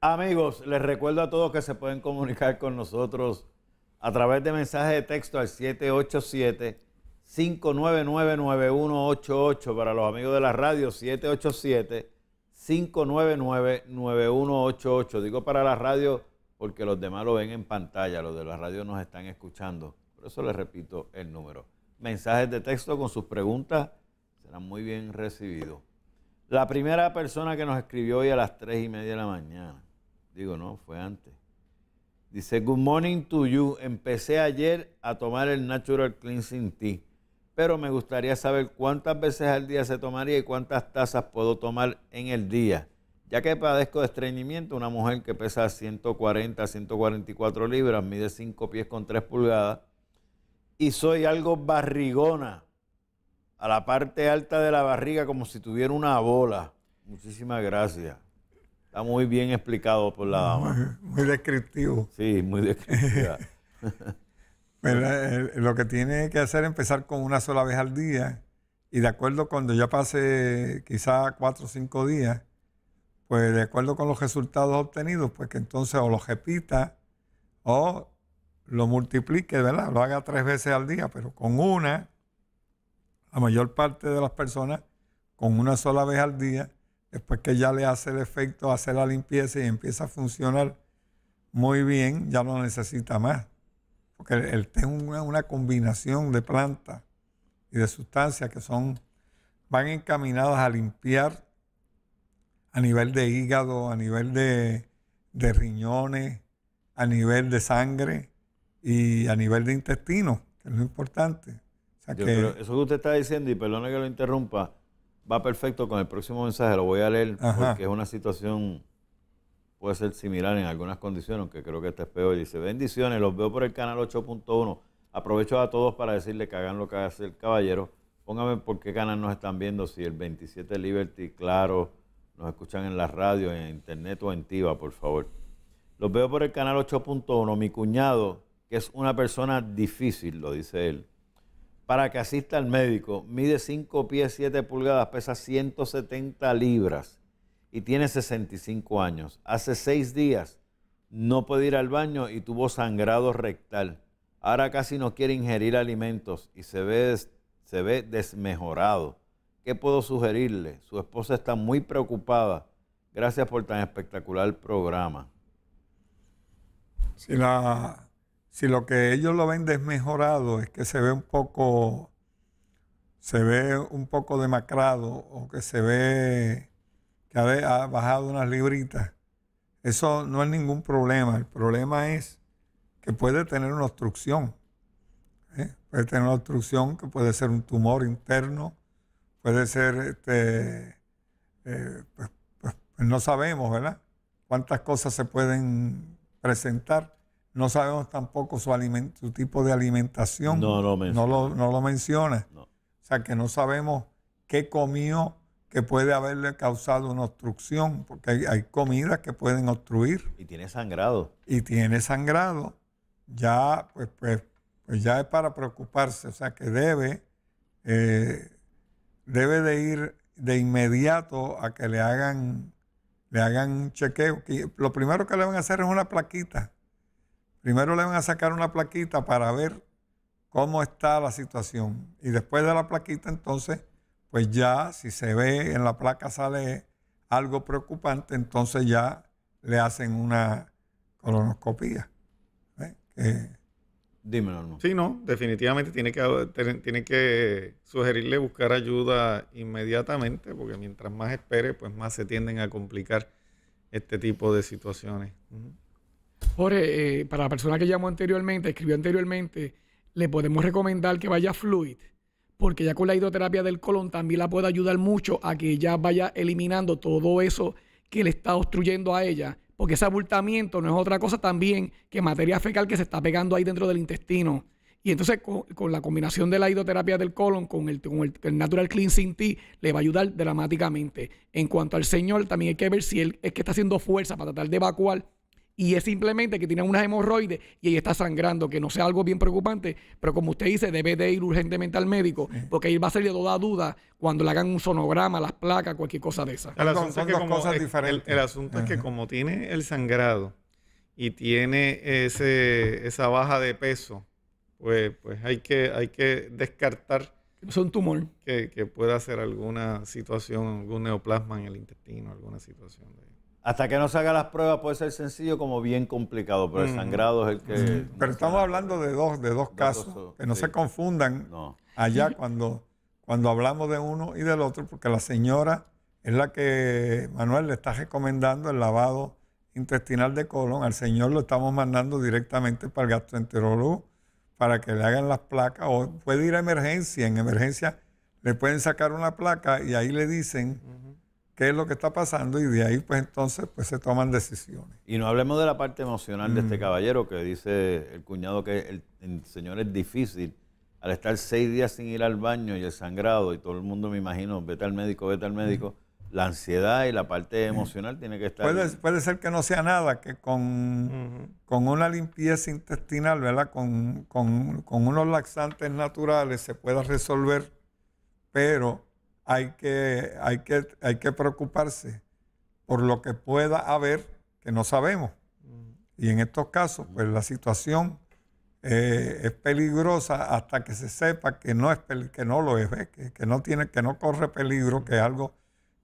Amigos, les recuerdo a todos que se pueden comunicar con nosotros a través de mensaje de texto al 787-599-9188. Para los amigos de la radio, 787-599-9188. Digo para la radio porque los demás lo ven en pantalla, los de la radio nos están escuchando. Por eso les repito el número. Mensajes de texto con sus preguntas serán muy bien recibidos. La primera persona que nos escribió hoy a las 3 y media de la mañana, digo no, fue antes. Dice, good morning to you. Empecé ayer a tomar el Natural Cleansing Tea, pero me gustaría saber cuántas veces al día se tomaría y cuántas tazas puedo tomar en el día. Ya que padezco de estreñimiento, una mujer que pesa 140, 144 libras, mide 5 pies con 3 pulgadas, y soy algo barrigona, a la parte alta de la barriga como si tuviera una bola. Muchísimas gracias. Está muy bien explicado por la dama. Muy, descriptivo. Sí, muy descriptivo. lo que tiene que hacer es empezar con una sola vez al día y de acuerdo cuando ya pase quizá 4 o 5 días, pues de acuerdo con los resultados obtenidos, pues que entonces o lo repita o lo multiplique, ¿verdad? Lo haga tres veces al día, pero con una, la mayor parte de las personas, con una sola vez al día, después que ya le hace el efecto, hace la limpieza y empieza a funcionar muy bien, ya no necesita más. Porque el, es una, una combinación de plantas y de sustancias que son, van encaminadas a limpiar a nivel de hígado, a nivel de, riñones, a nivel de sangre y a nivel de intestino, que es lo importante. que, eso que usted está diciendo, y perdone que lo interrumpa, va perfecto con el próximo mensaje, lo voy a leer, porque es una situación, puede ser similar en algunas condiciones, aunque creo que este es peor. Dice, bendiciones, los veo por el canal 8.1. Aprovecho a todos para decirle que hagan lo que hace el caballero. Póngame por qué canal nos están viendo, si el 27 Liberty, claro, nos escuchan en la radio, en internet o en Tiva, por favor. Los veo por el canal 8.1. Mi cuñado, que es una persona difícil, lo dice él, para que asista al médico, mide 5 pies 7 pulgadas, pesa 170 libras y tiene 65 años. Hace 6 días no puede ir al baño y tuvo sangrado rectal. Ahora casi no quiere ingerir alimentos y se ve, se ve desmejorado. ¿Qué puedo sugerirle? Su esposa está muy preocupada. Gracias por tan espectacular programa. Si, lo que ellos lo ven desmejorado es que se ve un poco, se ve un poco demacrado o que se ve que ha, bajado unas libritas, eso no es ningún problema. El problema es que puede tener una obstrucción. ¿eh? Puede tener una obstrucción que puede ser un tumor interno puede ser, este, eh, pues, pues, pues, no sabemos, ¿verdad? Cuántas cosas se pueden presentar. No sabemos tampoco su, su tipo de alimentación. No, no, lo, no menciona. O sea, que no sabemos qué comió que puede haberle causado una obstrucción, porque hay, comidas que pueden obstruir. Y tiene sangrado. Y tiene sangrado. Ya, pues, pues ya es para preocuparse. O sea, que debe eh, debe de ir de inmediato a que le hagan, le hagan chequeo. Lo primero que le van a hacer es una plaquita. Primero le van a sacar una plaquita para ver cómo está la situación. Y después de la plaquita, entonces, pues ya si se ve en la placa sale algo preocupante, entonces ya le hacen una colonoscopía. ¿eh? Sí, no, definitivamente tiene que, tiene que sugerirle buscar ayuda inmediatamente, porque mientras más espere, pues más se tienden a complicar este tipo de situaciones. Jorge, eh, para la persona que llamó anteriormente, escribió anteriormente, le podemos recomendar que vaya Fluid, porque ya con la hidroterapia del colon también la puede ayudar mucho a que ella vaya eliminando todo eso que le está obstruyendo a ella porque ese abultamiento no es otra cosa también que materia fecal que se está pegando ahí dentro del intestino. Y entonces con, la combinación de la hidroterapia del colon con el, con el, el Natural Cleansing Tea le va a ayudar dramáticamente. En cuanto al señor, también hay que ver si él es que está haciendo fuerza para tratar de evacuar y es simplemente que tiene unas hemorroides y ella está sangrando, que no sea algo bien preocupante, pero como usted dice, debe de ir urgentemente al médico, eh. porque ahí va a salir toda duda cuando le hagan un sonograma, las placas, cualquier cosa de esa. El asunto, es, que como, tiene el sangrado y tiene ese, esa baja de peso, pues, pues hay, que, hay que descartar un tumor. Que, que pueda ser alguna situación, algún neoplasma en el intestino, alguna situación de... Hasta que no se haga las pruebas puede ser sencillo como bien complicado, pero el mm. sangrado es el que... Mm. pero estamos hablando de dos, de dos casos, que no se confundan allá cuando, cuando hablamos de uno y del otro, porque la señora es la que Manuel le está recomendando el lavado intestinal de colon, al señor lo estamos mandando directamente para el gastroenterólogo para que le hagan las placas o puede ir a emergencia, en emergencia le pueden sacar una placa y ahí le dicen qué es lo que está pasando y de ahí pues entonces pues se toman decisiones. Y no hablemos de la parte emocional de este mm. caballero que dice el cuñado que el, señor es difícil al estar seis días sin ir al baño y el sangrado y todo el mundo me imagino, vete al médico, vete al médico, mm. la ansiedad y la parte mm. emocional tiene que estar... Puede, puede, ser que no sea nada, que con, una limpieza intestinal, ¿verdad? Con, con, con unos laxantes naturales se pueda resolver, pero hay que, hay que, hay que preocuparse por lo que pueda haber que no sabemos. Y en estos casos, pues la situación eh, es peligrosa hasta que se sepa que no, es, que no lo es, que, no tiene, que no corre peligro, que es algo,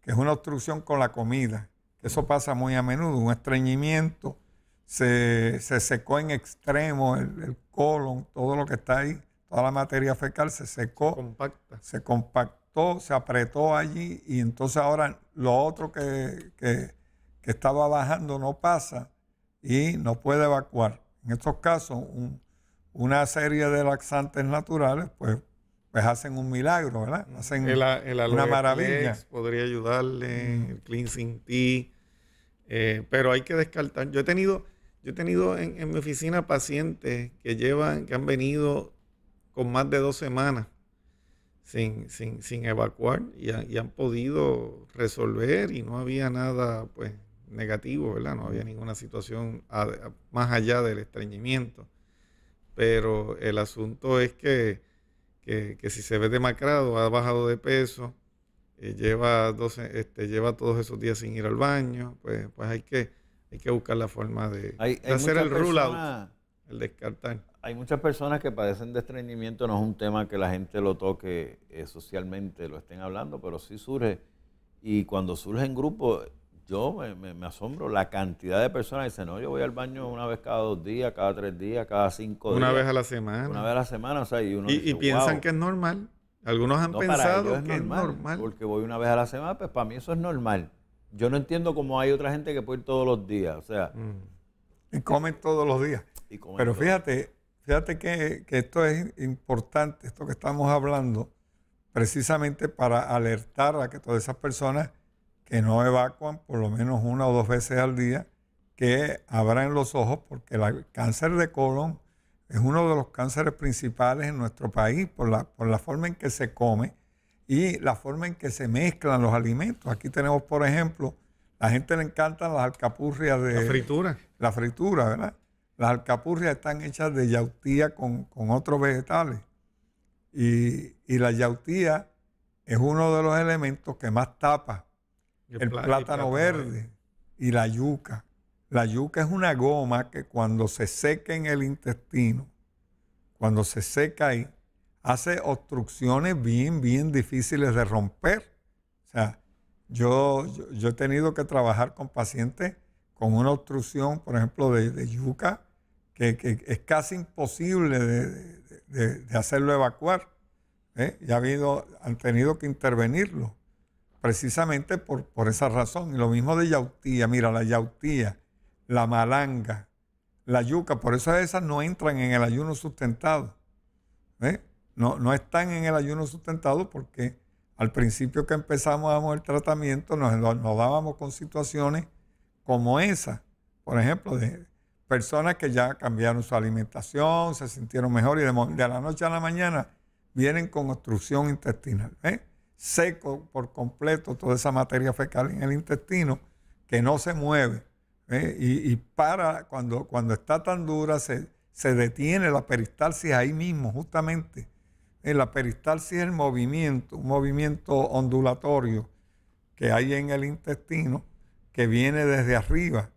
que es una obstrucción con la comida. Eso pasa muy a menudo, un estreñimiento, se, se secó en extremo el, colon, todo lo que está ahí, toda la materia fecal se secó, compacta. Se compacta todo se apretó allí y entonces ahora lo otro que, estaba bajando no pasa y no puede evacuar. En estos casos, una serie de laxantes naturales, pues, pues hacen un milagro, ¿verdad? Mm. Hacen una maravilla. podría ayudarle, mm. el cleansing tea, eh, pero hay que descartar. Yo he tenido, yo he tenido en, en mi oficina pacientes que llevan, que han venido con más de dos semanas sin, sin, sin evacuar y, han podido resolver y no había nada pues negativo, ¿verdad? No había ninguna situación más allá del estreñimiento. Pero el asunto es que, si se ve demacrado, ha bajado de peso, eh, lleva, 12, este, lleva todos esos días sin ir al baño, pues, pues hay, que, hay que buscar la forma de, hacer el rollout, el descartar. Hay muchas personas que padecen de estreñimiento, no es un tema que la gente lo toque eh, socialmente, lo estén hablando, pero sí surge. Y cuando surge en grupo, yo me, asombro la cantidad de personas que dicen, no, yo voy al baño una vez cada dos días, cada tres días, cada cinco días. Una vez a la semana. Una vez a la semana, o sea, y uno Y, piensan que es normal. Algunos han pensado que es normal. Porque voy una vez a la semana, pues para mí eso es normal. Yo no entiendo cómo hay otra gente que puede ir todos los días, o sea... Mm. Y comen todos los días. Pero fíjate, Fíjate que, esto es importante, esto que estamos hablando, precisamente para alertar a que todas esas personas que no evacuan por lo menos una o dos veces al día, que abran los ojos porque el cáncer de colon es uno de los cánceres principales en nuestro país por la, por la forma en que se come y la forma en que se mezclan los alimentos. Aquí tenemos, por ejemplo, a la gente le encantan las alcapurrias de... La fritura. La fritura, ¿verdad? Las alcapurrias están hechas de yautía con, otros vegetales. Y, la yautía es uno de los elementos que más tapa el, plátano, verde y la yuca. La yuca es una goma que cuando se seca en el intestino, cuando se seca ahí, hace obstrucciones bien, bien difíciles de romper. O sea, yo, yo, he tenido que trabajar con pacientes con una obstrucción, por ejemplo, de, de yuca que, es casi imposible de, hacerlo evacuar. ¿eh? Y ha habido, han tenido que intervenirlo precisamente por, esa razón. Y lo mismo de yautía, mira, la yautía, la malanga, la yuca, por eso esas no entran en el ayuno sustentado. ¿eh? No, no están en el ayuno sustentado porque al principio que empezamos el tratamiento nos, nos dábamos con situaciones como esa, por ejemplo, de, personas que ya cambiaron su alimentación, se sintieron mejor y de, la noche a la mañana vienen con obstrucción intestinal. ¿eh? Seco por completo toda esa materia fecal en el intestino que no se mueve. ¿eh? Y, para, cuando, cuando está tan dura, se, se detiene la peristalsis ahí mismo, justamente. Eh, la peristalsis es el movimiento, un movimiento ondulatorio que hay en el intestino que viene desde arriba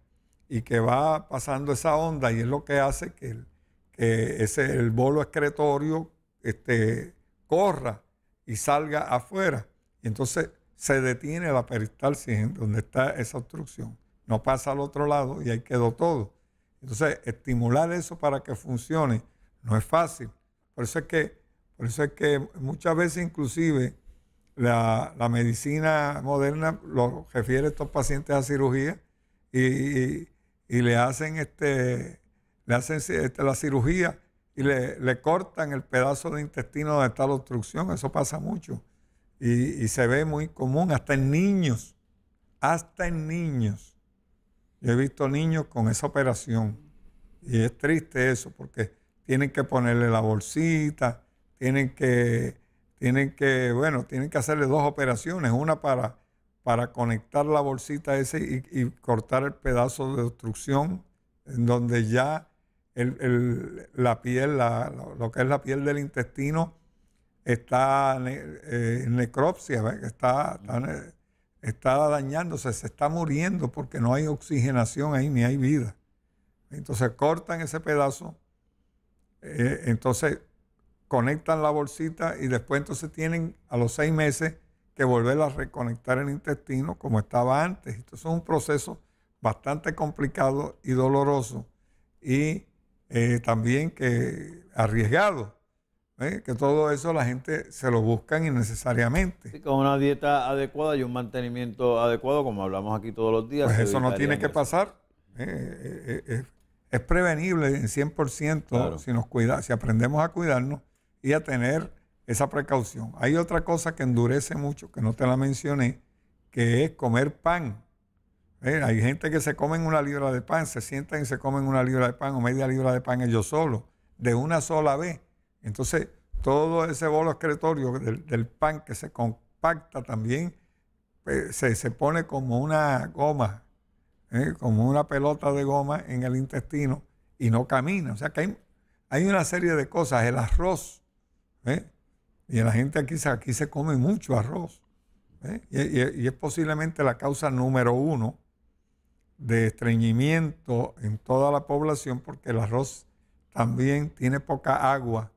y que va pasando esa onda y es lo que hace que el, que ese, el bolo excretorio este, corra y salga afuera. Y entonces se detiene la peristalsis donde está esa obstrucción. No pasa al otro lado y ahí quedó todo. Entonces, estimular eso para que funcione no es fácil. Por eso es que, por eso que muchas veces inclusive la, medicina moderna lo refiere a estos pacientes a cirugía y, y le hacen, este, le hacen este, la cirugía y le, le, cortan el pedazo de intestino donde está la obstrucción. Eso pasa mucho. Y, y, se ve muy común, hasta en niños. Hasta en niños. Yo he visto niños con esa operación. Y es triste eso, porque tienen que ponerle la bolsita, tienen que, tienen que, bueno, tienen que hacerle dos operaciones, una para para conectar la bolsita ese y, cortar el pedazo de obstrucción en donde ya la piel, lo que es la piel del intestino, está eh, en necropsia, está, dañándose, se está muriendo porque no hay oxigenación ahí ni hay vida. Entonces cortan ese pedazo, eh, entonces conectan la bolsita y después entonces tienen a los seis meses que volver a reconectar el intestino como estaba antes. Esto es un proceso bastante complicado y doloroso y eh, también que arriesgado. ¿eh? Que todo eso la gente se lo busca innecesariamente. con una dieta adecuada y un mantenimiento adecuado, como hablamos aquí todos los días. Pues eso no tiene que pasar. ¿eh? es prevenible en 100% si nos cuida, si aprendemos a cuidarnos y a tener esa precaución. Hay otra cosa que endurece mucho, que no te la mencioné, que es comer pan. Eh, hay gente que se come una libra de pan, se sientan y se comen una libra de pan o media libra de pan ellos solos, de una sola vez. Entonces, todo ese bolo excretorio del, pan que se compacta también eh, se, pone como una goma, eh, como una pelota de goma en el intestino y no camina. O sea que hay, una serie de cosas. El arroz, y la gente aquí, aquí se come mucho arroz. ¿eh? Y, es posiblemente la causa número uno de estreñimiento en toda la población porque el arroz también tiene poca agua,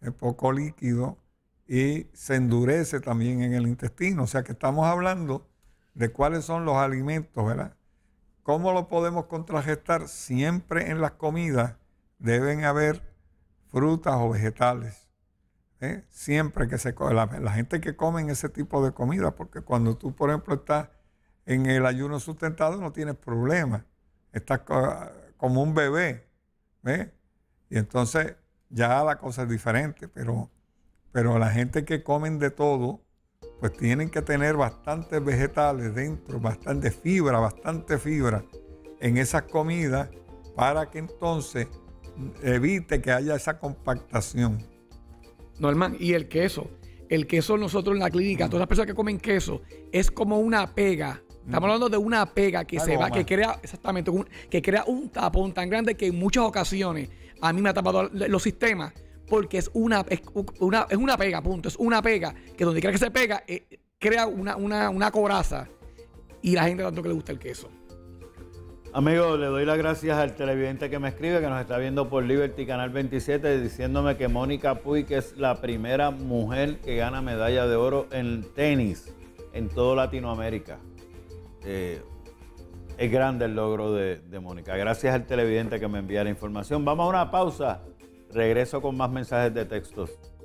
es poco líquido y se endurece también en el intestino. O sea que estamos hablando de cuáles son los alimentos, ¿verdad? ¿Cómo lo podemos contragestar Siempre en las comidas deben haber frutas o vegetales ¿eh? Siempre que se come, la, gente que come ese tipo de comida, porque cuando tú, por ejemplo, estás en el ayuno sustentado, no tienes problema. Estás como un bebé, Y entonces ya la cosa es diferente, pero, pero la gente que comen de todo, pues tienen que tener bastantes vegetales dentro, bastante fibra, bastante fibra en esas comidas para que entonces evite que haya esa compactación. Norman, y el queso. El queso nosotros en la clínica, todas las personas que comen queso, es como una pega. Estamos hablando de una pega que se va, que crea, exactamente, un, que crea un tapón tan grande que en muchas ocasiones a mí me ha tapado los sistemas porque es una, es una, pega, punto. Es una pega que donde crea que se pega, eh, crea una, una, una coraza y la gente tanto que le gusta el queso. Amigo, le doy las gracias al televidente que me escribe, que nos está viendo por Liberty Canal 27, diciéndome que Mónica Puy, que es la primera mujer que gana medalla de oro en tenis en toda Latinoamérica. Eh, es grande el logro de, de Mónica. Gracias al televidente que me envía la información. Vamos a una pausa. Regreso con más mensajes de textos.